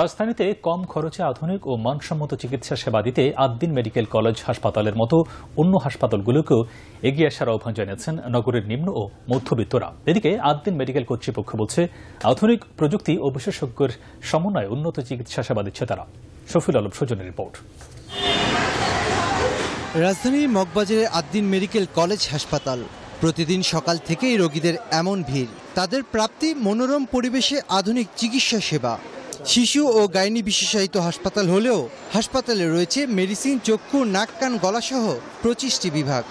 রাজধানীতে কম খরচে আধুনিক ও মানসম্মত চিকিৎসা সেবা দিতে আদ্দিন মেডিকেল কলেজ হাসপাতালের মতো অন্য হাসপাতালগুলোকেও এগিয়ে আসার আহ্বান জানিয়েছেন নগরের নিম্ন ও মধ্যবিত্তরা এদিকে আদ্দিন মেডিকেল কর্তৃপক্ষ বলছে আধুনিক প্রযুক্তি ও বিশেষজ্ঞের সমন্বয়ে উন্নত চিকিৎসা সেবা দিচ্ছে তারা সফিল আলম সুজনের রিপোর্ট রাজধানীর মগবাজারে আদ্দিন মেডিকেল কলেজ হাসপাতাল প্রতিদিন সকাল থেকেই রোগীদের এমন ভিড় তাদের প্রাপ্তি মনোরম পরিবেশে আধুনিক চিকিৎসা সেবা শিশু ও গাইনি বিশেষায়িত হাসপাতাল হলেও হাসপাতালে রয়েছে মেডিসিন চক্ষু নাক কান গলাসহ পঁচিশটি বিভাগ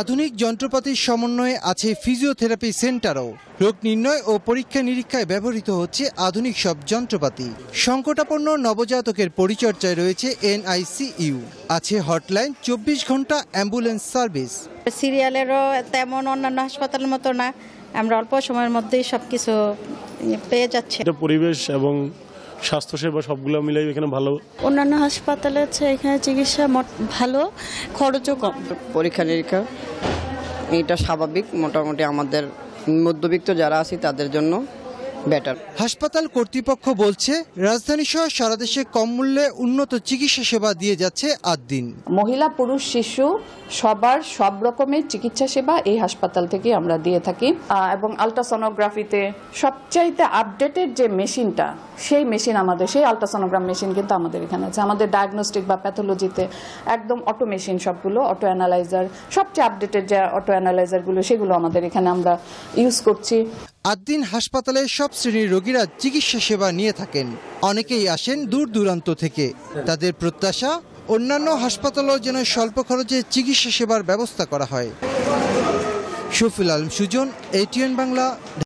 আধুনিক যন্ত্রপাতির সমন্বয়ে আছে ফিজিওথেরাপি সেন্টারও রোগ নির্ণয় ও পরীক্ষা নিরীক্ষায় ব্যবহৃত হচ্ছে আধুনিক সব যন্ত্রপাতি সংকটাপন্ন নবজাতকের পরিচর্যায় রয়েছে এনআইসিইউ আছে হটলাইন চব্বিশ ঘন্টা অ্যাম্বুলেন্স সার্ভিস সিরিয়ালেরও তেমন অন্যান্য হাসপাতালের মতো না আমরা অল্প সময়ের মধ্যেই সব কিছু পেয়ে যাচ্ছি পরিবেশ এবং স্বাস্থ্যসেবা সবগুলো মিলাই এখানে ভালো অন্যান্য হাসপাতালে হচ্ছে এখানে চিকিৎসা ভালো খরচও কম পরীক্ষা নিরীক্ষা এটা স্বাভাবিক মোটামুটি আমাদের মধ্যবিত্ত যারা আছি তাদের জন্য বেটার হাসপাতাল কর্তৃপক্ষ বলছে রাজধানী সহ সারা দেশে কম মূল্যে উন্নত চিকিৎসা সেবা দিয়ে যাচ্ছে আট দিন মহিলা পুরুষ শিশু সবার সব রকমের চিকিৎসা সেবা এই হাসপাতাল থেকে আমরা দিয়ে থাকি এবং আলট্রাসোনোগ্রাফিতে সবচাইতে আপডেটেড যে মেশিনটা সেই মেশিন আমাদের সেই আলট্রাসোনোগ্রাম মেশিন কিন্তু আমাদের এখানে আছে আমাদের ডায়াগনস্টিক বা প্যাথোলজিতে একদম অটো মেশিন সবগুলো অটো অ্যানালাইজার সবচেয়ে আপডেটেড যে অটো অ্যানালাইজারগুলো সেগুলো আমাদের এখানে আমরা ইউজ করছি আট দিন হাসপাতালে সব সব শ্রেণীর রোগীরা চিকিৎসা সেবা নিয়ে থাকেন অনেকেই আসেন দূর দূরান্ত থেকে তাদের প্রত্যাশা অন্যান্য হাসপাতালও যেন স্বল্প খরচে চিকিৎসা সেবার ব্যবস্থা করা হয় শফিল আলম সুজন এটিএন বাংলা